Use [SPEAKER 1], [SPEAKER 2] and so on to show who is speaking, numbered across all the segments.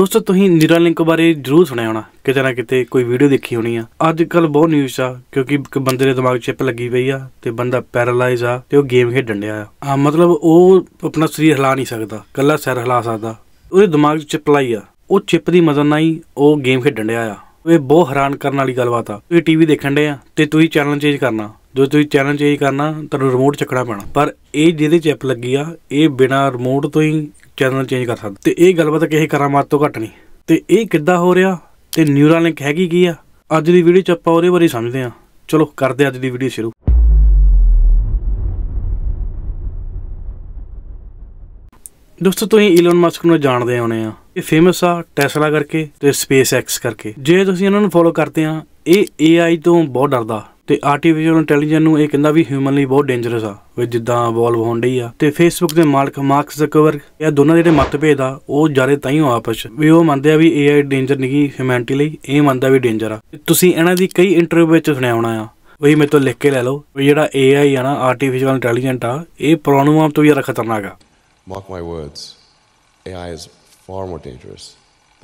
[SPEAKER 1] ਦੋਸਤੋ ਤੁਸੀਂ ਨਿਰਾ ਲਿੰਕ ਬਾਰੇ ਜ਼ਰੂਰ ਸੁਣਿਆ ਹੋਣਾ ਕਿਤੇ ਨਾ ਕਿਤੇ ਕੋਈ ਵੀਡੀਓ ਦੇਖੀ ਹੋਣੀ ਆ ਅੱਜ ਕੱਲ ਬਹੁਤ ਨਿਊਜ਼ ਆ ਕਿਉਂਕਿ ਇੱਕ ਬੰਦੇ ਦੇ ਦਿਮਾਗ 'ਚ ਚਿਪ ਲੱਗੀ ਪਈ ਆ ਤੇ ਬੰਦਾ ਪੈਰਾਲਾਈਜ਼ ਆ ਤੇ ਉਹ ਗੇਮ ਖੇਡਣ ਡਿਆ ਆ ਮਤਲਬ ਉਹ ਆਪਣਾ ਸਰੀਰ ਹਿਲਾ ਨਹੀਂ ਸਕਦਾ ਕੱਲਾ ਸਿਰ ਹਿਲਾ ਸਕਦਾ ਉਹਦੇ ਦਿਮਾਗ 'ਚ ਚਿਪ ਲਾਈ ਆ ਉਹ ਚਿਪ ਦੀ ਮਦਦ ਨਾਲ ਹੀ ਉਹ ਗੇਮ ਖੇਡਣ ਡਿਆ ਆ ਇਹ ਬਹੁਤ ਹੈਰਾਨ ਕਰਨ ਵਾਲੀ ਗੱਲਬਾਤ ਆ ਤੁਸੀਂ ਟੀਵੀ ਦੇਖਣ ਡਿਆ ਤੇ ਤੁਸੀਂ ਚੈਨਲ ਚੇਂਜ ਕਰਨਾ ਜੋ ਤੁਸੀਂ ਚੈਨਲ ਚੇਂਜ ਕਰਨਾ ਤੁਹਾਨੂੰ ਰਿਮੋਟ ਚੱਕਣਾ ਪੈਣਾ ਪਰ ਇਹ ਜਿਹਦੇ ਚਿਪ ਲੱਗੀ ਆ ਇਹ ਬਿਨਾ ਰਿਮੋਟ ਤੋਂ ਹੀ ਚੈਨਲ ਚੇਂਜ ਕਰ ਸਕਦਾ ਤੇ ਇਹ ਗੱਲਬਾਤ ਕਿਸੇ ਕਰਾਮਾਤ ਤੋਂ ਘੱਟ ਨਹੀਂ ਤੇ ਇਹ ਕਿੱਦਾਂ ਹੋ ਰਿਹਾ ਤੇ ਨਿਊਰਲ ਲਿੰਕ ਹੈਗੀ ਕੀ ਆ ਅੱਜ ਦੀ ਵੀਡੀਓ ਚ ਆਪਾਂ ਉਹਦੇ ਬਾਰੇ ਸਮਝਦੇ ਆ ਚਲੋ ਕਰਦੇ ਅੱਜ ਦੀ ਵੀਡੀਓ ਸ਼ੁਰੂ ਦੋਸਤੋ ਤੁਸੀਂ ਇਲਨ ਮਸਕ ਨੂੰ ਜਾਣਦੇ ਹੋਣੇ ਆ ਇਹ ਫੇਮਸ ਆ ਟੈਸਲਾ ਕਰਕੇ ਤੇ ਸਪੇਸ ਐਕਸ ਕਰਕੇ ਜੇ ਤੁਸੀਂ ਇਹਨਾਂ ਨੂੰ ਫੋਲੋ ਕਰਦੇ ਆ ਇਹ AI ਤੋਂ ਬਹੁਤ ਡਰਦਾ ਤੇ ਆਰਟੀਫੀਸ਼ੀਅਲ ਇੰਟੈਲੀਜੈਂਸ ਨੂੰ ਇਹ ਕਹਿੰਦਾ ਵੀ ਹਿਊਮਨ ਲਈ ਬਹੁਤ ਡੇਂਜਰਸ ਆ ਵੀ ਜਿੱਦਾਂ ਇਵੋਲਵ ਹੋਣ ਡਈ ਆ ਤੇ ਫੇਸਬੁੱਕ ਦੇ ਮਾਲਕ ਮਾਰਕ ਜ਼ਕਰਬਰਗ ਇਹ ਦੋਨਾਂ ਜਿਹੜੇ ਮਤਭੇਦ ਆ ਉਹ ਜਾਰੇ ਤਾਂ ਹੀ ਆਪਸ ਵੀ ਉਹ ਮੰਨਦੇ ਆ ਵੀ ਏਆਈ ਡੇਂਜਰ ਨਹੀਂ ਹਿਊਮੈਨਿਟੀ ਲਈ ਇਹ ਮੰਨਦਾ ਵੀ ਡੇਂਜਰ ਆ ਤੁਸੀਂ ਇਹਨਾਂ ਦੀ ਕਈ ਇੰਟਰਵਿਊ ਵਿੱਚ ਸੁਣਿਆ ਹੋਣਾ ਆ ਵਈ ਮੇਰੇ ਤੋਂ ਲਿਖ ਕੇ ਲੈ ਲਓ ਵੀ ਜਿਹੜਾ ਏਆਈ ਆ ਨਾ ਆਰਟੀਫੀਸ਼ੀਅਲ ਇੰਟੈਲੀਜੈਂਟ ਆ ਇਹ ਪ੍ਰੋਨੋਮ ਤੋਂ ਯਾਰ ਖਤਰਨਾਕ ਆ mark my words AI is far more dangerous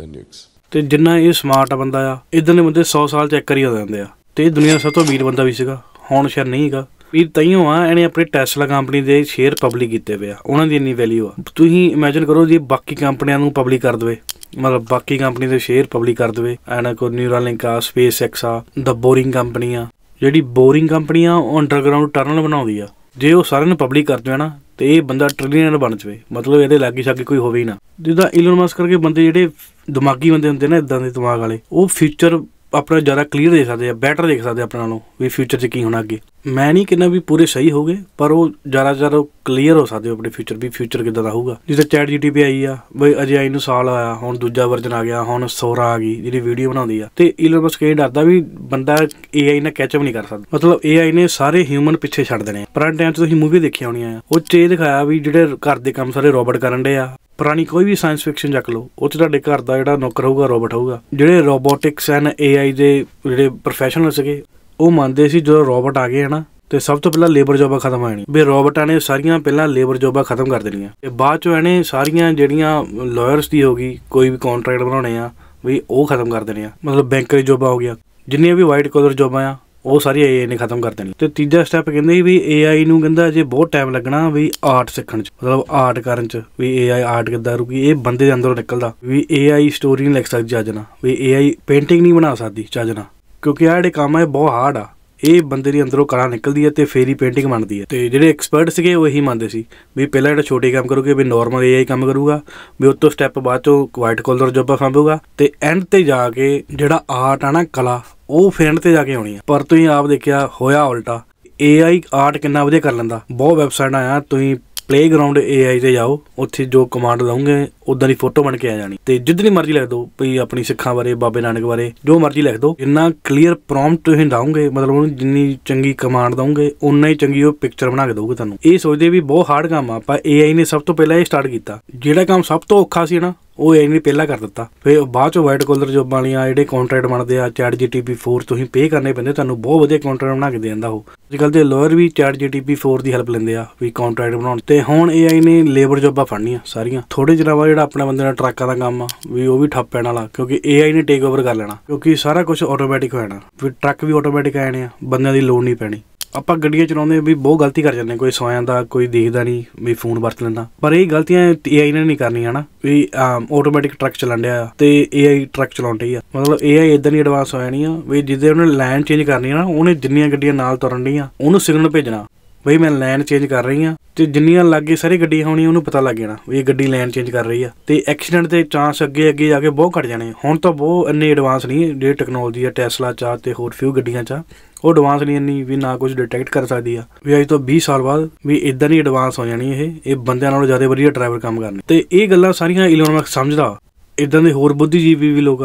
[SPEAKER 1] than nukes ਤੇ ਜਿੰਨਾ ਇਹ ਸਮਾਰਟ ਬੰਦਾ ਆ ਇਦਾਂ ਦੇ ਬੰਦੇ 100 ਸਾਲ ਚ ਇੱਕ ਵਾਰੀ ਹੋ ਜਾਂਦੇ ਆ ਤੇ ਦੁਨੀਆ ਦਾ ਸਭ ਤੋਂ ਅਮੀਰ ਬੰਦਾ ਵੀ ਸੀਗਾ ਹੁਣ ਸ਼ਰ ਨਹੀਂ ਹੈਗਾ ਵੀ ਤਈਓ ਆ ਇਹਨੇ ਆਪਣੇ ਟੈਸਲਾ ਕੰਪਨੀ ਦੇ ਸ਼ੇਅਰ ਪਬਲਿਕ ਕੀਤੇ ਪਿਆ ਉਹਨਾਂ ਦੀ ਇੰਨੀ ਵੈਲਿਊ ਆ ਤੁਸੀਂ ਇਮੇਜਿਨ ਕਰੋ ਜੇ ਬਾਕੀ ਕੰਪਨੀਆਂ ਨੂੰ ਪਬਲਿਕ ਕਰ ਦਵੇ ਮਤਲਬ ਬਾਕੀ ਕੰਪਨੀ ਦੇ ਸ਼ੇਅਰ ਪਬਲਿਕ ਕਰ ਦਵੇ ਐਨਾ ਕੋ ਨਿਊਰਾਲਿੰਕ ਆ ਸਪੇਸ ਐਕਸ ਆ ਦ ਬੋਰਿੰਗ ਕੰਪਨੀ ਆ ਜਿਹੜੀ ਬੋਰਿੰਗ ਕੰਪਨੀ ਆ ਉਹ ਅੰਡਰਗਰਾਉਂਡ ਟਰਨਲ ਬਣਾਉਂਦੀ ਆ ਜੇ ਉਹ ਸਾਰਿਆਂ ਨੂੰ ਪਬਲਿਕ ਕਰ ਦਵੇ ਨਾ ਤੇ ਇਹ ਬੰਦਾ ਟ੍ਰਿਲੀਅਨਰ ਬਣ ਜਵੇ ਮਤਲਬ ਇਹਦੇ ਲਾਗੇ ਛਾਗੇ ਕੋਈ ਹੋਵੇ ਹੀ ਨਾ ਜਿੱਦਾਂ ਇਲਨ ਮਸਕ ਕਰਕੇ ਬੰਦੇ ਜਿਹੜੇ ਦਿਮਾਗੀ ਬੰਦੇ ਹੁੰਦੇ ਨੇ ਇਦਾਂ ਦੇ ਦਿਮਾਗ ਵਾਲੇ ਉਹ ਫਿਊਚਰ ਆਪਣਾ ਜ਼ਿਆਦਾ ਕਲੀਅਰ ਦੇਖ ਸਕਦੇ ਆ ਬੈਟਰ ਦੇਖ ਸਕਦੇ ਆ ਆਪਣਾ ਨੂੰ ਵੀ ਫਿਊਚਰ 'ਚ ਕੀ ਹੋਣਾ ਅੱਗੇ ਮੈਂ ਨਹੀਂ ਕਿੰਨਾ ਵੀ ਪੂਰੇ ਸਹੀ ਹੋਗੇ ਪਰ ਉਹ ਜ਼ਿਆਦਾ ਜ਼ਿਆਦਾ ਕਲੀਅਰ ਹੋ ਸਕਦੇ ਹੋ ਆਪਣੇ ਫਿਊਚਰ ਵੀ ਫਿਊਚਰ ਕਿਦਾਂ ਦਾ ਹੋਊਗਾ ਜਿਵੇਂ ਚੈਟ ਪੀ ਆਈ ਆ ਬਈ ਅਜੇ ਆਈ ਨੂੰ ਸਾਲ ਆਇਆ ਹੁਣ ਦੂਜਾ ਵਰਜਨ ਆ ਗਿਆ ਹੁਣ ਸੋਰਾ ਆ ਗਈ ਜਿਹੜੀ ਵੀਡੀਓ ਬਣਾਉਂਦੀ ਆ ਤੇ ਇਲਨ ਮਸਕ ਇਹ ਡਰਦਾ ਵੀ ਬੰਦਾ ਏਆਈ ਨਾਲ ਕੈਚ ਅਪ ਨਹੀਂ ਕਰ ਸਕਦਾ ਮਤਲਬ ਏਆਈ ਨੇ ਸਾਰੇ ਹਿਊਮਨ ਪਿੱਛੇ ਛੱਡ ਦੇਣੇ ਪਰਾਂ ਟਾਈਮ 'ਚ ਤੁਸੀਂ ਮੂਵੀ ਦੇਖੀ ਹੋਣੀ ਆ ਉਹ ਇਹ ਦਿਖਾਇਆ ਵੀ ਜਿਹੜੇ ਘਰ ਦੇ ਕੰਮ ਸਾਰੇ ਰੋਬੋਟ ਕਰਨ ਦੇ ਆ ਪੁਰਾਣੀ ਕੋਈ ਵੀ ਸਾਇੰਸ ਫਿਕਸ਼ਨ ਚੱਕ ਲਓ ਉਹ ਚ ਤੁਹਾਡੇ ਘਰ ਦਾ ਜਿਹੜਾ ਨੌਕਰ ਹੋਊਗਾ ਰੋਬੋਟ ਹੋਊਗਾ ਜਿਹੜੇ ਰੋਬੋਟਿਕਸ ਐਂਡ ਏਆਈ ਦੇ ਜਿਹੜੇ ਪ੍ਰੋਫੈਸ਼ਨਲ ਸੀਗੇ ਉਹ ਮੰਨਦੇ ਸੀ ਜਦੋਂ ਰੋਬਟ ਆ ਗਏ ਹਨਾ ਤੇ ਸਭ ਤੋਂ ਪਹਿਲਾਂ ਲੇਬਰ ਜੋਬਾਂ ਖਤਮ ਹੋਣੀ ਵੀ ਰੋਬਟਾਂ ਨੇ ਸਾਰੀਆਂ ਪਹਿਲਾਂ ਲੇਬਰ ਜੋਬਾਂ ਖਤਮ ਕਰ ਦੇਣੀਆਂ ਤੇ ਬਾਅਦ ਚੋਂ ਇਹਨੇ ਸਾਰੀਆਂ ਜਿਹੜੀਆਂ ਲਾਇਰਸ ਦੀ ਹੋਗੀ ਕੋਈ ਵੀ ਕੰਟਰੈਕਟ ਬਣਾਉਣੇ ਆ ਵੀ ਉਹ ਖਤਮ ਕਰ ਦੇਣੇ ਆ ਮਤਲਬ ਬੈਂਕਰ ਜੋਬਾਂ ਹੋ ਗਿਆ ਜਿੰਨੀਆਂ ਵੀ ਵਾਈਟ ਕਲਰ ਜੋਬਾਂ ਆ ਉਹ ਸਾਰੀ ਏਆਈ ਨੇ ਖਤਮ ਕਰ ਦੇਣੀ ਤੇ ਤੀਜਾ ਸਟੈਪ ਕਹਿੰਦੇ ਵੀ ਏਆਈ ਨੂੰ ਕਹਿੰਦਾ ਜੇ ਬਹੁਤ ਟਾਈਮ ਲੱਗਣਾ ਵੀ ਆਰਟ ਸਿੱਖਣ ਚ ਮਤਲਬ ਆਰਟ ਕਰਨ ਚ ਵੀ ਏਆਈ ਆਰਟ ਕਿੱਦਾਂ ਰੁਕੀ ਇਹ ਬੰਦੇ ਦੇ ਅੰਦਰੋਂ ਨਿਕਲਦਾ ਵੀ ਏਆਈ ਸਟੋਰੀ ਨਹੀਂ ਲਿਖ ਸਕਦੀ ਚੱਜ ਨਾਲ ਵੀ ਏਆਈ ਪੇਂਟਿੰਗ ਨਹੀਂ ਬਣਾ ਸਕਦੀ ਚੱਜ ਨਾਲ ਕਿਉਂਕਿ ਆ ਜਿਹੜੇ ਕੰਮ ਹੈ ਬਹੁਤ ਹਾਰਡ ਆ ਇਹ ਬੰਦੇ ਦੀ ਅੰਦਰੋਂ ਕਲਾ ਨਿਕਲਦੀ ਹੈ ਤੇ ਫੇਰੀ ਪੇਂਟਿੰਗ ਬਣਦੀ ਹੈ ਤੇ ਜਿਹੜੇ ਐਕਸਪਰਟ ਸੀਗੇ ਉਹ ਇਹੀ ਮੰਨਦੇ ਸੀ ਵੀ ਪਹਿਲਾਂ ਜਿਹੜਾ ਛੋਟੇ ਕੰਮ ਕਰੋਗੇ ਵੀ ਨਾਰਮਲ ਏਆਈ ਕੰਮ ਕਰੂਗਾ ਵੀ ਉਸ ਤੋਂ ਸਟੈਪ ਬਾਅਦ ਚੋਂ ਕੁਆਇਟ ਕੋਲਰ ਜੋਬਾ ਖਾਂਬੂਗਾ ਤੇ ਐਂਡ ਤੇ ਜਾ ਕੇ ਜਿਹੜਾ ਆਰਟ ਆ ਨਾ ਕਲਾ ਉਹ ਫੇਂਡ ਤੇ ਜਾ ਕੇ ਆਉਣੀ ਹੈ ਪਰ ਤੁਸੀਂ ਆਪ ਦੇਖਿਆ ਹੋਇਆ ਉਲਟਾ AI ਆਰਟ ਕਿੰਨਾ ਵਧੀਆ ਕਰ ਲੈਂਦਾ ਬਹੁਤ ਵੈਬਸਾਈਟ ਆਇਆ ਤੁਸੀਂ ਪਲੇਗਰਾਉਂਡ AI ਤੇ ਜਾਓ ਉੱਥੇ ਜੋ ਕਮਾਂਡ ਦਵੋਗੇ ਉਦਾਂ ਦੀ ਫੋਟੋ ਬਣ ਕੇ ਆ ਜਾਣੀ ਤੇ ਜਿੱਦਣੀ ਮਰਜ਼ੀ ਲਿਖ ਦਿਓ ਭਈ ਆਪਣੀ ਸਿੱਖਾਂ ਬਾਰੇ ਬਾਬੇ ਨਾਨਕ ਬਾਰੇ ਜੋ ਮਰਜ਼ੀ ਲਿਖ ਦਿਓ ਜਿੰਨਾ ਕਲੀਅਰ ਪ੍ਰੌਮਪਟ ਤੁਸੀਂ ਦਾਉਂਗੇ ਮਤਲਬ ਉਹਨੂੰ ਜਿੰਨੀ ਚੰਗੀ ਕਮਾਂਡ ਦਾਉਂਗੇ ਉਨਾ ਹੀ ਚੰਗੀ ਉਹ ਪਿਕਚਰ ਬਣਾ ਕੇ ਦਊਗਾ ਤੁਹਾਨੂੰ ਇਹ ਸੋਚਦੇ ਵੀ ਬਹੁਤ ਹਾਰਡ ਕੰਮ ਆ ਪਰ AI ਨੇ ਸਭ ਤੋਂ ਪਹਿਲਾਂ ਇਹ ਸਟਾਰਟ ਕੀਤਾ ਜਿਹੜਾ ਕੰਮ ਸਭ ਤੋਂ ਔਖਾ ਸੀ ਨਾ ਉਹ ਨਹੀਂ ਪਹਿਲਾਂ ਕਰ ਦਿੱਤਾ ਫਿਰ ਬਾਅਦ ਚ ਵਾਈਟ ਕਲਰ ਜੋਬਾਂ ਵਾਲੀਆਂ ਜਿਹੜੇ ਕੰਟਰੈਕਟ ਬਣਦੇ ਆ ਚੈਟ ਜੀਟੀਪੀ 4 ਤੁਸੀਂ ਪੇ ਕਰਨੇ ਪੈਂਦੇ ਤੁਹਾਨੂੰ ਬਹੁਤ ਵਧੀਆ ਕੰਟਰੈਕਟ ਬਣਾ ਕੇ ਦੇ ਦਿੰਦਾ ਉਹ ਅੱਜ ਕੱਲ ਦੇ ਲੋਅਰ ਵੀ ਚੈਟ ਜੀਟੀਪੀ 4 ਦੀ ਹੈਲਪ ਲੈਂਦੇ ਆ ਵੀ ਕੰਟਰੈਕਟ ਬਣਾਉਣ ਤੇ ਹੁਣ ਏਆਈ ਨੇ ਲੇਬਰ ਜੋਬਾਂ ਫੜਨੀਆਂ ਸਾਰੀਆਂ ਥੋੜੇ ਜਿਹਾ ਜਿਹੜਾ ਆਪਣੇ ਬੰਦੇ ਨਾਲ ਟਰੱਕਾਂ ਦਾ ਕੰਮ ਆ ਵੀ ਉਹ ਵੀ ਠੱਪ ਪੈਣ ਵਾਲਾ ਕਿਉਂਕਿ ਏਆਈ ਨੇ ਟੇਕ ਓਵਰ ਕਰ ਲੈਣਾ ਕਿਉਂਕਿ ਸਾਰਾ ਕੁਝ ਆਟੋਮੈਟਿਕ ਹੋ ਜਾਣਾ ਵੀ ਟਰੱਕ ਵੀ ਆਟੋਮੈਟਿਕ ਆ ਜਾਣੇ ਆ ਬੰਦਿਆਂ ਦੀ ਲੋੜ ਨਹੀਂ ਪੈਣੀ ਆਪਾਂ ਗੱਡੀਆਂ ਚਲਾਉਂਦੇ ਵੀ ਬਹੁਤ ਗਲਤੀ ਕਰ ਜਾਂਦੇ ਕੋਈ ਸੌ ਜਾਂਦਾ ਕੋਈ ਦੇਖਦਾ ਨਹੀਂ ਵੀ ਫੋਨ ਵਰਤ ਲੈਂਦਾ ਪਰ ਇਹ ਗਲਤੀਆਂ AI ਨੇ ਨਹੀਂ ਕਰਨੀਆਂ ਹਨਾ ਵੀ ਆਟੋਮੈਟਿਕ ਟਰੱਕ ਚਲਣ ਡਿਆ ਤੇ AI ਟਰੱਕ ਚਲਾਉਣ ਡਈ ਆ ਮਤਲਬ AI ਇਦਾਂ ਨਹੀਂ ਐਡਵਾਂਸ ਹੋਇਆ ਨਹੀਂ ਆ ਵੀ ਜਿੱਦੇ ਉਹਨੇ ਲਾਈਨ ਚੇਂਜ ਕਰਨੀ ਹਨਾ ਨਾ ਉਹਨੇ ਜਿੰਨੀਆਂ ਗੱਡੀਆਂ ਨਾਲ ਤੁਰਨ ਡੀਆਂ ਉਹਨੂੰ ਸਿਗਨਲ ਭੇਜਣਾ ਬਈ ਮੈਂ ਲਾਈਨ ਚੇਂਜ ਕਰ ਰਹੀ ਆ ਤੇ ਜਿੰਨੀਆਂ ਲੱਗੇ ਸਾਰੇ ਗੱਡੀ ਹੋਣੀ ਉਹਨੂੰ ਪਤਾ ਲੱਗ ਜਾਣਾ ਵੀ ਇਹ ਗੱਡੀ ਲਾਈਨ ਚੇਂਜ ਕਰ ਰਹੀ ਆ ਤੇ ਐਕਸੀਡੈਂਟ ਦੇ ਚਾਂਸ ਅੱਗੇ ਅੱਗੇ ਜਾ ਕੇ ਬਹੁਤ ਘਟ ਜਾਣੇ ਹੁਣ ਤਾਂ ਬਹੁਤ ਇੰਨੇ ਐਡਵਾਂਸ ਨਹੀਂ ਜਿਹੜੀ ਟੈਕਨੋਲੋਜੀ ਆ ਟੈਸਲਾ ਚਾ ਤੇ ਹੋਰ ਫਿਊ ਗੱਡੀਆਂ ਚਾ ਉਹ ਐਡਵਾਂਸ ਨਹੀਂ ਇੰਨੀ ਵੀ ਨਾ ਕੁਝ ਡਿਟੈਕਟ ਕਰ ਸਕਦੀ ਆ ਵੀ ਅੱਜ ਤੋਂ 20 ਸਾਲ ਬਾਅਦ ਵੀ ਇਦਾਂ ਨਹੀਂ ਐਡਵਾਂਸ ਹੋ ਜਾਣੀ ਇਹ ਇਹ ਬੰਦਿਆਂ ਨਾਲੋਂ ਜ਼ਿਆਦਾ ਵਧੀਆ ਡਰਾਈਵਰ ਕੰਮ ਕਰਨੇ ਤੇ ਇਹ ਗੱਲਾਂ ਸਾਰੀਆਂ ਇਲੋਨ ਮਸਕ ਸਮਝਦਾ ਇਦਾਂ ਦੇ ਹੋਰ ਬੁੱਧੀਜੀਵੀ ਵੀ ਲੋਕ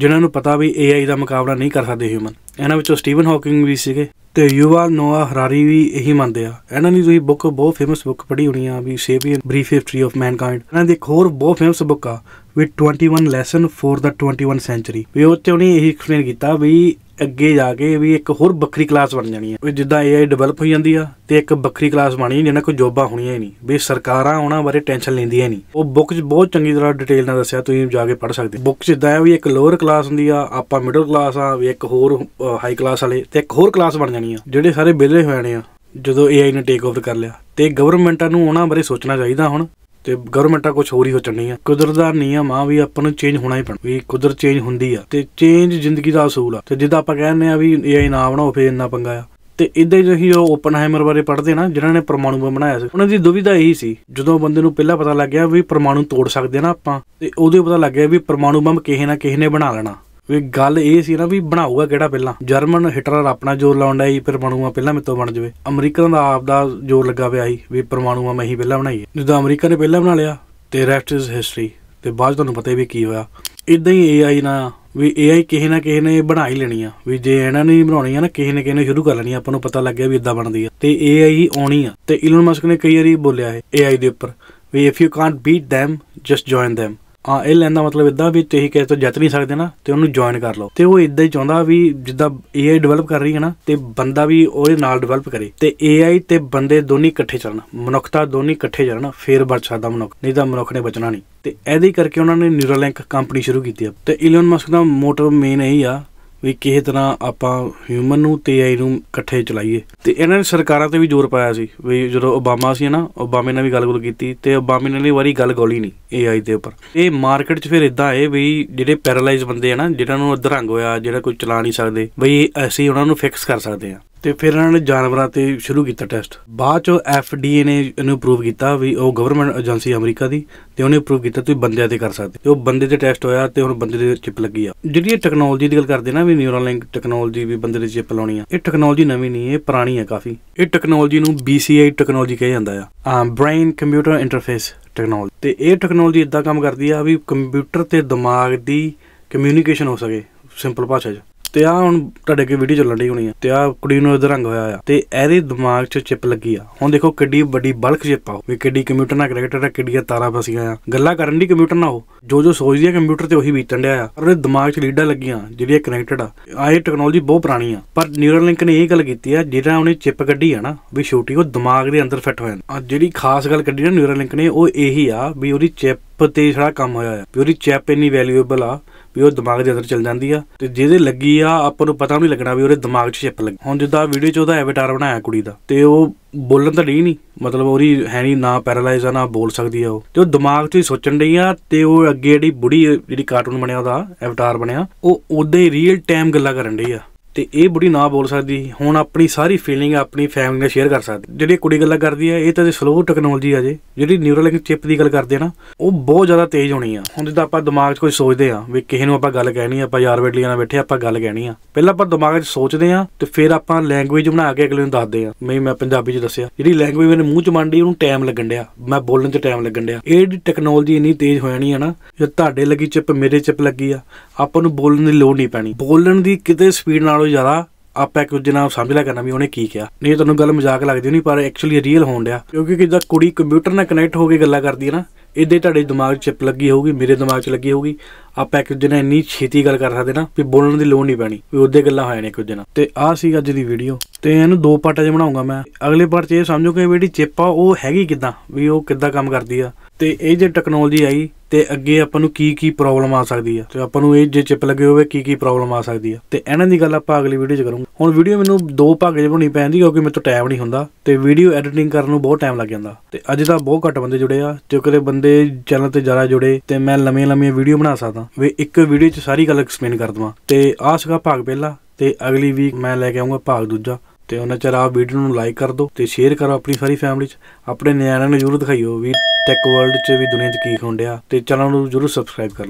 [SPEAKER 1] ਜਿਨ੍ਹਾਂ ਨੂੰ ਪਤਾ ਵੀ AI ਦਾ ਮੁਕਾਬਲਾ ਨਹੀਂ ਕਰ ਸਕਦੇ ਹਿਊਮਨ ਇਹਨਾਂ ਵਿੱਚੋਂ ਸਟੀਵਨ ਹਾਕਿੰਗ ਵੀ ਸੀਗੇ ਤੇ ਯੂਵਾਲ ਨੋਆ ਹਰਾਰੀ ਵੀ ਇਹੀ ਮੰਨਦੇ ਆ ਇਹਨਾਂ ਦੀ ਤੁਸੀਂ ਬੁੱਕ ਬਹੁਤ ਫੇਮਸ ਬੁੱਕ ਪੜ੍ਹੀ ਹੋਣੀ ਆ ਵੀ Sapien brief history of mankind ਇਹਨਾਂ ਦੀ ਇੱਕ ਹੋਰ ਬਹੁਤ ਫੇਮਸ ਬੁੱਕ ਆ ਵੀ 21 ਲੈਸਨ ਫॉर ਦਾ 21 ਸੈਂਚਰੀ ਵੀ ਉਹ ਤੇ ਉਹਨੇ ਇਹੀ ਐਕਸਪਲੇਨ ਕੀਤਾ ਵੀ ਅੱਗੇ ਜਾ ਕੇ ਵੀ ਇੱਕ ਹੋਰ ਵੱਖਰੀ ਕਲਾਸ ਬਣ ਜਾਣੀ ਹੈ ਜਿੱਦਾਂ AI ਡਿਵੈਲਪ ਹੋ ਜਾਂਦੀ ਆ ਤੇ ਇੱਕ ਵੱਖਰੀ ਕਲਾਸ ਬਣੀ ਜਿਹਨਾਂ ਕੋਈ ਜੋਬਾਂ ਹੋਣੀਆਂ ਹੀ ਨਹੀਂ ਵੀ ਸਰਕਾਰਾਂ ਉਹਨਾਂ ਬਾਰੇ ਟੈਨਸ਼ਨ ਲੈਂਦੀਆਂ ਨਹੀਂ ਉਹ ਬੁੱਕ 'ਚ ਬਹੁਤ ਚੰਗੀ ਤਰ੍ਹਾਂ ਡਿਟੇਲ ਨਾਲ ਦੱਸਿਆ ਤੁਸੀਂ ਜਾ ਕੇ ਪੜ੍ਹ ਸਕਦੇ ਬੁੱਕ 'ਚ ਇਦਾਂ ਹੈ ਵੀ ਇੱਕ ਲੋਅਰ ਕਲਾਸ ਹੁੰਦੀ ਆ ਆਪਾਂ ਮਿਡਲ ਕਲਾਸ ਆ ਵੀ ਇੱਕ ਹੋਰ ਹਾਈ ਕਲਾਸ ਵਾਲੇ ਤੇ ਇੱਕ ਹੋਰ ਕਲਾਸ ਬਣ ਜਾਣੀ ਆ ਜਿਹੜੇ ਸਾਰੇ ਵਿਲੇ ਹੋ ਜਾਣੇ ਆ ਜਦੋਂ AI ਨੇ ਟੇਕ ਓਵਰ ਕਰ ਲਿਆ ਤੇ ਗਵਰਨਮੈਂਟਾਂ ਨੂੰ ਉਹਨਾਂ ਬਾਰੇ ਸੋਚਣਾ ਚਾਹੀਦਾ ਹੁਣ ਤੇ ਗਵਰਨਮੈਂਟਾਂ ਕੁਝ ਹੋਰ ਹੀ ਹੋ ਚੰਨੀਆਂ ਕੁਦਰਤ ਦਾ ਨਿਯਮ ਆ ਵੀ ਆਪਾਂ ਨੂੰ ਚੇਂਜ ਹੋਣਾ ਹੀ ਪੈਣਾ ਵੀ ਕੁਦਰਤ ਚੇਂਜ ਹੁੰਦੀ ਆ ਤੇ ਚੇਂਜ ਜ਼ਿੰਦਗੀ ਦਾ ਅਸੂਲ ਆ ਤੇ ਜਿੱਦਾਂ ਆਪਾਂ ਕਹਿੰਦੇ ਆ ਵੀ AI ਨਾ ਬਣਾਓ ਫੇਰ ਇੰਨਾ ਪੰਗਾ ਆ ਤੇ ਇਦਾਂ ਹੀ ਜਿਹੀ ਉਹ ਓਪਨਹਾਈਮਰ ਬਾਰੇ ਪੜ੍ਹਦੇ ਨਾ ਜਿਨ੍ਹਾਂ ਨੇ ਪਰਮਾਣੂ ਬੰਬ ਬਣਾਇਆ ਸੀ ਉਹਨਾਂ ਦੀ ਦੁਬਿਧਾ ਇਹੀ ਸੀ ਜਦੋਂ ਬੰਦੇ ਨੂੰ ਪਹਿਲਾਂ ਪਤਾ ਲੱਗਿਆ ਵੀ ਪਰਮਾਣੂ ਤੋੜ ਸਕਦੇ ਨਾ ਆਪਾਂ ਤੇ ਉਹਦੇ ਪਤਾ ਲੱਗਿਆ ਵੀ ਪਰਮਾਣੂ ਬੰਬ ਕਿਸੇ ਨਾ ਕਿਸੇ ਨੇ ਬਣਾ ਲੈਣਾ ਵੀ ਗੱਲ ਇਹ ਸੀ ਨਾ ਵੀ ਬਣਾਊਗਾ ਕਿਹੜਾ ਪਹਿਲਾਂ ਜਰਮਨ ਹਿਟਲਰ ਆਪਣਾ ਜ਼ੋਰ ਲਾਉਂਦਾ ਫਿਰ ਪਰਮਾਣੂਆਂ ਪਹਿਲਾਂ ਮੇਤੋਂ ਬਣ ਜਵੇ ਅਮਰੀਕਨ ਦਾ ਆਪ ਦਾ ਜ਼ੋਰ ਲੱਗਾ ਪਿਆ ਸੀ ਵੀ ਪਰਮਾਣੂਆਂ ਮੈਂ ਹੀ ਪਹਿਲਾਂ ਬਣਾਈਏ ਜਦੋਂ ਅਮਰੀਕਾ ਨੇ ਪਹਿਲਾਂ ਬਣਾ ਲਿਆ ਤੇ ਰੈਸਟ ਇਜ਼ ਹਿਸਟਰੀ ਤੇ ਬਾਅਦ ਤੁਹਾਨੂੰ ਪਤਾ ਵੀ ਕੀ ਹੋਇਆ ਇਦਾਂ ਹੀ AI ਨਾ ਵੀ AI ਕਿਸੇ ਨਾ ਕਿਸੇ ਨੇ ਬਣਾ ਹੀ ਲੈਣੀ ਆ ਵੀ ਜੇ ਇਹਨਾਂ ਨੇ ਬਣਾਉਣੀ ਆ ਨਾ ਕਿਸੇ ਨੇ ਕਿਸੇ ਨੇ ਸ਼ੁਰੂ ਕਰ ਲੈਣੀ ਆਪਾਂ ਨੂੰ ਪਤਾ ਲੱਗ ਗਿਆ ਵੀ ਇਦਾਂ ਬਣਦੀ ਆ ਤੇ AI ਹੀ ਆਉਣੀ ਆ ਤੇ ਇਲਨ ਮਸਕ ਨੇ ਕਈ ਵਾਰੀ ਬੋਲਿਆ ਹੈ AI ਦੇ ਉੱਪਰ ਵੀ if you can't beat them just join them ਆ ਇਹ ਲੈਂਦਾ ਦਾ ਮਤਲਬ ਇਦਾਂ ਵੀ ਤੁਸੀਂ ਕਿਸੇ ਤੋਂ ਜਤ ਨਹੀਂ ਸਕਦੇ ਨਾ ਤੇ ਉਹਨੂੰ ਜੁਆਇਨ ਕਰ ਲਓ ਤੇ ਉਹ ਇਦਾਂ ਹੀ ਚਾਹੁੰਦਾ ਵੀ ਜਿੱਦਾਂ AI ਡਿਵੈਲਪ ਕਰ ਰਹੀ ਹੈ ਨਾ ਤੇ ਬੰਦਾ ਵੀ ਉਹਦੇ ਨਾਲ ਡਿਵੈਲਪ ਕਰੇ ਤੇ AI ਤੇ ਬੰਦੇ ਦੋਨੇ ਇਕੱਠੇ ਚੱਲਣ ਮਨੁੱਖਤਾ ਦੋਨੇ ਇਕੱਠੇ ਚੱਲਣ ਫੇਰ ਬਚ ਸਕਦਾ ਮਨੁੱਖ ਨਹੀਂ ਤਾਂ ਮਨੁੱਖ ਨੇ ਬਚਣਾ ਨਹੀਂ ਤੇ ਐਦੇ ਕਰਕੇ ਉਹਨਾਂ ਨੇ ਨਿਊਰਲਿੰਕ ਕੰਪਨੀ ਸ਼ੁਰੂ ਕੀਤੀ ਹੈ ਤੇ ਇਲਨ ਮਸਕ ਦਾ ਮੋਟਰ ਮੇਨ ਇਹੀ ਆ ਵੀ ਕਿਸੇ ਤਰ੍ਹਾਂ ਆਪਾਂ ਹਿਊਮਨ ਨੂੰ ਤੇ ਆਈ ਨੂੰ ਇਕੱਠੇ ਚਲਾਈਏ ਤੇ ਇਹਨਾਂ ਨੇ ਸਰਕਾਰਾਂ ਤੇ ਵੀ ਜ਼ੋਰ ਪਾਇਆ ਸੀ ਵੀ ਜਦੋਂ ਓਬਾਮਾ ਸੀ ਨਾ ਓਬਾਮੇ ਨੇ ਵੀ ਗੱਲ-ਗੁਲ ਕੀਤੀ ਤੇ ਓਬਾਮੇ ਨੇ ਵਾਰੀ ਗੱਲ ਗੋਲੀ ਨਹੀਂ ਏਆਈ ਦੇ ਉੱਪਰ ਇਹ ਮਾਰਕੀਟ 'ਚ ਫਿਰ ਇਦਾਂ ਆਏ ਵੀ ਜਿਹੜੇ ਪੈਰਾਲਾਈਜ਼ ਬੰਦੇ ਆ ਨਾ ਜਿਨ੍ਹਾਂ ਨੂੰ ਅਧਰੰਗ ਹੋਇਆ ਜਿਹੜਾ ਕੋਈ ਚਲਾ ਨਹੀਂ ਸਕਦੇ ਬਈ ਅਸੀਂ ਉਹਨਾਂ ਨੂੰ ਫਿਕਸ ਕਰ ਸਕਦੇ ਆ ਤੇ ਫਿਰ ਇਹਨਾਂ ਨੇ ਜਾਨਵਰਾਂ ਤੇ ਸ਼ੁਰੂ ਕੀਤਾ ਟੈਸਟ ਬਾਅਦ ਚ ਐਫਡੀਏ ਨੇ ਇਹਨੂੰ ਅਪਰੂਵ ਕੀਤਾ ਵੀ ਉਹ ਗਵਰਨਮੈਂਟ ਏਜੰਸੀ ਅਮਰੀਕਾ ਦੀ ਤੇ ਉਹਨੇ ਅਪਰੂਵ ਕੀਤਾ ਤੁਸੀਂ ਬੰਦਿਆਂ ਤੇ ਕਰ ਸਕਦੇ ਤੇ ਉਹ ਬੰਦੇ ਤੇ ਟੈਸਟ ਹੋਇਆ ਤੇ ਹੁਣ ਬੰਦੇ ਦੇ ਚਿਪ ਲੱਗੀ ਆ ਜਿਹੜੀ ਇਹ ਟੈਕਨੋਲੋਜੀ ਦੀ ਗੱਲ ਕਰਦੇ ਨਾ ਵੀ ਨਿਊਰਲ ਲਿੰਕ ਟੈਕਨੋਲੋਜੀ ਵੀ ਬੰਦੇ ਦੇ ਚਿਪ ਲਾਉਣੀ ਆ ਇਹ ਟੈਕਨੋਲੋਜੀ ਨਵੀਂ ਨਹੀਂ ਇਹ ਪੁਰਾਣੀ ਆ ਕਾਫੀ ਇਹ ਟੈਕਨੋਲੋਜੀ ਨੂੰ ਬੀਸੀਆਈ ਟੈਕਨੋਲੋਜੀ ਕਿਹਾ ਜਾਂਦਾ ਆ ਬ੍ਰੇਨ ਕੰਪਿਊਟਰ ਇੰਟਰਫੇਸ ਟੈਕਨੋਲੋਜੀ ਤੇ ਇਹ ਟੈਕਨੋਲੋਜੀ ਇਦਾਂ ਕੰਮ ਕਰਦੀ ਆ ਵੀ ਕੰਪਿਊਟਰ ਤੇ ਦਿਮਾਗ ਦੀ ਕਮਿਊਨੀਕੇਸ਼ਨ ਹੋ ਸਕੇ ਸਿੰਪਲ ਭਾਸ਼ਾ 'ਚ ਤੇ ਆ ਹੁਣ ਤੁਹਾਡੇ ਅੱਗੇ ਵੀਡੀਓ ਚੱਲਣ ਢੀ ਹੋਣੀ ਆ ਤੇ ਆ ਕੁੜੀ ਨੂੰ ਇਹਦਾ ਰੰਗ ਹੋਇਆ ਆ ਤੇ ਇਹਦੇ ਦਿਮਾਗ 'ਚ ਚਿਪ ਲੱਗੀ ਆ ਹੁਣ ਦੇਖੋ ਕਿੱਡੀ ਵੱਡੀ ਬਲਕ ਚਿਪ ਆ ਵੀ ਕਿੱਡੀ ਕੰਪਿਊਟਰ ਨਾਲ ਕਨੈਕਟਡ ਆ ਕਿੱਡੀਆਂ ਤਾਰਾਂ ਫਸੀਆਂ ਆ ਗੱਲਾਂ ਕਰਨ ਦੀ ਕੰਪਿਊਟਰ ਨਾਲ ਉਹ ਜੋ ਜੋ ਸੋਚਦੀ ਆ ਕੰਪਿਊਟਰ ਤੇ ਉਹੀ ਬੀਤਣ ਡਿਆ ਆ ਪਰ ਉਹਦੇ ਦਿਮਾਗ 'ਚ ਲੀਡਾਂ ਲੱਗੀਆਂ ਜਿਹੜੀਆਂ ਕਨੈਕਟਡ ਆ ਆਏ ਟੈਕਨੋਲੋਜੀ ਬਹੁਤ ਪੁਰਾਣੀ ਆ ਪਰ ਨਿਊਰਲ ਲਿੰਕ ਨੇ ਇਹ ਗੱਲ ਕੀਤੀ ਆ ਜਿਹੜਾ ਉਹਨੇ ਚਿਪ ਕੱਢੀ ਆ ਨਾ ਵੀ ਛੋਟੀ ਉਹ ਦਿਮਾਗ ਦੇ ਅੰਦਰ ਫਿੱਟ ਹੋ ਜਾਂਦੀ ਆ ਜਿਹੜੀ ਖਾਸ ਗੱਲ ਕੱਢੀ ਨਾ ਨਿਊਰਲ ਲਿੰਕ ਨੇ ਉਹ ਇਹੀ ਆ ਵੀ ਉਹਦੀ ਚਿਪ ਤੇ ਜਿਹੜਾ ਕੰਮ ਹੋਇਆ ਆ ਵੀ ਉਹਦੀ ਚਿਪ ਇੰਨੀ ਵੈਲਿਊਏਬਲ ਆ ਵੀ ਉਹ ਦਿਮਾਗ ਦੇ ਅੰਦਰ ਚਲ ਜਾਂਦੀ ਆ ਤੇ ਜਿਹਦੇ ਲੱਗੀ ਆ ਆਪਾਂ ਨੂੰ ਪਤਾ ਵੀ ਨਹੀਂ ਲੱਗਣਾ ਵੀ ਉਹਦੇ ਦਿਮਾਗ 'ਚ ਛਿਪ ਲੱਗੀ ਹੁਣ ਜਿੱਦਾਂ ਵੀਡੀਓ 'ਚ ਉਹਦਾ ਐਵਟਾਰ ਬਣਾਇਆ ਕੁੜੀ ਦਾ ਤੇ ਉਹ ਬੋਲਣ ਤਾਂ ਨਹੀਂ ਨਹੀਂ ਮਤਲਬ ਉਹਦੀ ਹੈ ਨਹੀਂ ਨਾ ਪੈਰਾਲਾਈਜ਼ ਆ ਨਾ ਬੋਲ ਸਕਦੀ ਆ ਉਹ ਤੇ ਉਹ ਦਿਮਾਗ 'ਚ ਹੀ ਸੋਚਣ ਡਈ ਆ ਤੇ ਉਹ ਅੱਗੇ ਜਿਹੜੀ ਬੁੜੀ ਜਿਹੜੀ ਕਾਰਟੂਨ ਬਣਿਆ ਉਹਦਾ ਐਵਟਾਰ ਬਣਿਆ ਉਹ ਉਹਦੇ ਰੀਅਲ ਟਾਈਮ ਗੱਲਾਂ ਕਰਨ ਡਈ ਆ ਤੇ ਇਹ ਬੁੜੀ ਨਾ ਬੋਲ ਸਕਦੀ ਹੁਣ ਆਪਣੀ ਸਾਰੀ ਫੀਲਿੰਗ ਆਪਣੀ ਫੈਮਿਲੀ ਨਾਲ ਸ਼ੇਅਰ ਕਰ ਸਕਦੀ ਜਿਹੜੀ ਕੁੜੀ ਗੱਲਾਂ ਕਰਦੀ ਹੈ ਇਹ ਤਾਂ ਸਲੋ ਟੈਕਨੋਲੋਜੀ ਆ ਜੇ ਜਿਹੜੀ ਨਿਊਰਲਿੰਕ ਚਿਪ ਦੀ ਗੱਲ ਕਰਦੇ ਨਾ ਉਹ ਬਹੁਤ ਜ਼ਿਆਦਾ ਤੇਜ਼ ਹੋਣੀ ਆ ਹੁਣ ਜਿੱਦਾਂ ਆਪਾਂ ਦਿਮਾਗ 'ਚ ਕੋਈ ਸੋਚਦੇ ਆ ਵੀ ਕਿਸੇ ਨੂੰ ਆਪਾਂ ਗੱਲ ਕਹਿਣੀ ਆ ਆਪਾਂ ਯਾਰ ਬੇਟਲੀਆਂ ਨਾਲ ਬੈਠੇ ਆਪਾਂ ਗੱਲ ਕਹਿਣੀ ਆ ਪਹਿਲਾਂ ਆਪਾਂ ਦਿਮਾਗ 'ਚ ਸੋਚਦੇ ਆ ਤੇ ਫਿਰ ਆਪਾਂ ਲੈਂਗੁਏਜ ਬਣਾ ਕੇ ਅਗਲੇ ਨੂੰ ਦੱਸਦੇ ਆ ਮੈਂ ਮੈਂ ਪੰਜਾਬੀ 'ਚ ਦੱਸਿਆ ਜਿਹੜੀ ਲੈਂਗੁਏਜ ਮੇਰੇ ਮੂੰਹ 'ਚ ਮੰਡੀ ਉਹਨੂੰ ਟਾਈਮ ਲੱਗਣ ਡਿਆ ਮੈਂ ਬੋਲਣ 'ਚ ਟਾਈਮ ਲੱਗਣ ਡਿਆ ਇਹ ਟੈਕਨੋਲੋਜੀ ਇੰਨੀ ਤੇਜ਼ ਹੋ ਜਾਣੀ ਆ ਨਾ ਜੇ ਤੁਹਾਡੇ ਲੱਗੀ ਚਿਪ ਮੇਰੇ ਚਿਪ ਲੱਗੀ ਆ ਆਪਾਂ ਨੂੰ ਬੋਲਣ ਦੀ ਲੋੜ ਨਹੀਂ ਪੈਣੀ ਬੋਲਣ ਦੀ ਕਿਤੇ ਸਪੀਡ ਨਾਲ ਨਾਲੋਂ ਜ਼ਿਆਦਾ ਆਪਾਂ ਇੱਕ ਦੂਜੇ ਨਾਲ ਸਮਝ ਲਿਆ ਕਰਨਾ ਵੀ ਉਹਨੇ ਕੀ ਕਿਹਾ ਨਹੀਂ ਤੁਹਾਨੂੰ ਗੱਲ ਮਜ਼ਾਕ ਲੱਗਦੀ ਨਹੀਂ ਪਰ ਐਕਚੁਅਲੀ ਰੀਅਲ ਹੋਣ ਡਿਆ ਕਿਉਂਕਿ ਜਦ ਕੁੜੀ ਕੰਪਿਊਟਰ ਨਾਲ ਕਨੈਕਟ ਹੋ ਕੇ ਗੱਲਾਂ ਕਰਦੀ ਹੈ ਨਾ ਇਦਾਂ ਤੁਹਾਡੇ ਦਿਮਾਗ 'ਚ ਚਿਪ ਲੱਗੀ ਹੋਊਗੀ ਮੇਰੇ ਦਿਮਾਗ 'ਚ ਲੱਗੀ ਹੋਊਗੀ ਆਪਾਂ ਇੱਕ ਦੂਜੇ ਨਾਲ ਇੰਨੀ ਛੇਤੀ ਗੱਲ ਕਰ ਸਕਦੇ ਨਾ ਵੀ ਬੋਲਣ ਦੀ ਲੋੜ ਨਹੀਂ ਪੈਣੀ ਵੀ ਉਹਦੇ ਗੱਲਾਂ ਹੋਏ ਨੇ ਇੱਕ ਦੂਜੇ ਨਾਲ ਤੇ ਆਹ ਸੀ ਅੱਜ ਦੀ ਵੀਡੀਓ ਤੇ ਇਹਨੂੰ ਦੋ ਪਾਰਟਾਂ 'ਚ ਬਣਾਉਂਗਾ ਮੈਂ ਅਗਲੇ ਪਾਰਟ 'ਚ ਇਹ ਸਮਝੋ ਕਿ ਜਿਹੜੀ ਚਿਪ ਆ ਉਹ ਹੈਗੀ ਕਿਦਾਂ ਵੀ ਉਹ ਕਿਦਾਂ ਕੰਮ ਕਰਦੀ ਆ ਤੇ ਇਹ ਜੇ ਟੈਕਨੋਲੋਜੀ ਆਈ ਤੇ ਅੱਗੇ ਆਪਾਂ ਨੂੰ ਕੀ ਕੀ ਪ੍ਰੋਬਲਮ ਆ ਸਕਦੀ ਆ ਤੇ ਆਪਾਂ ਨੂੰ ਇਹ ਜੇ ਚਿਪ ਲੱਗੇ ਹੋਵੇ ਕੀ ਕੀ ਪ੍ਰੋਬਲਮ ਆ ਸਕਦੀ ਆ ਤੇ ਇਹਨਾਂ ਦੀ ਗੱਲ ਆਪਾਂ ਅਗਲੀ ਵੀਡੀਓ 'ਚ ਕਰੂੰਗਾ ਹੁਣ ਵੀਡੀਓ ਮੈਨੂੰ ਦੋ ਭਾਗ 'ਚ ਬਣਾਉਣੀ ਪੈਂਦੀ ਕਿਉਂਕਿ ਮੇਰੇ ਤੋਂ ਟਾਈਮ ਨਹੀਂ ਹੁੰਦਾ ਤੇ ਵੀਡੀਓ ਐਡੀਟਿੰਗ ਕਰਨ ਨੂੰ ਬਹੁਤ ਟਾਈਮ ਲੱਗ ਜਾਂਦਾ ਤੇ ਅੱਜ ਤਾਂ ਬਹੁਤ ਘੱਟ ਬੰਦੇ ਜੁੜੇ ਆ ਜੇ ਕਦੇ ਬੰਦੇ ਚੈਨਲ ਤੇ ਜ਼ਿਆਦਾ ਜੁੜੇ ਤੇ ਮੈਂ ਲੰਮੀਆਂ-ਲੰਮੀਆਂ ਵੀਡੀਓ ਬਣਾ ਸਕਦਾ ਵੇ ਇੱਕ ਵੀਡੀਓ 'ਚ ਸਾਰੀ ਗੱਲ ਐਕਸਪਲੇਨ ਕਰ ਦਵਾਂ ਤੇ ਆਹ ਸੀਗਾ ਭਾਗ ਪਹਿਲਾ ਤੇ ਅਗਲੀ ਵੀਕ ਮੈਂ ਲੈ ਕੇ ਆਉਂਗਾ ਭਾਗ ਦੂਜਾ ਤੇ ਉਹਨਾਂ ਚਿਰ ਵੀਡੀਓ ਨੂੰ ਲਾਈਕ ਕਰ ਦਿਓ ਤੇ ਸ਼ੇਅਰ ਕਰੋ ਆਪਣੀ ਸਾਰੀ ਫੈਮਿਲੀ 'ਚ ਆਪਣੇ ਨਿਆਣਿਆਂ ਨੂੰ ਜ਼ਰੂਰ ਦਿਖਾਈਓ ਵੀ ਟੈਕ ਵਰਲਡ 'ਚ ਵੀ ਦੁਨੀਆ 'ਚ ਕੀ ਹੋਣ ਡਿਆ ਤੇ ਚੈਨਲ ਨੂੰ ਜਰੂਰ ਸਬਸਕ੍ਰਾਈਬ ਕਰ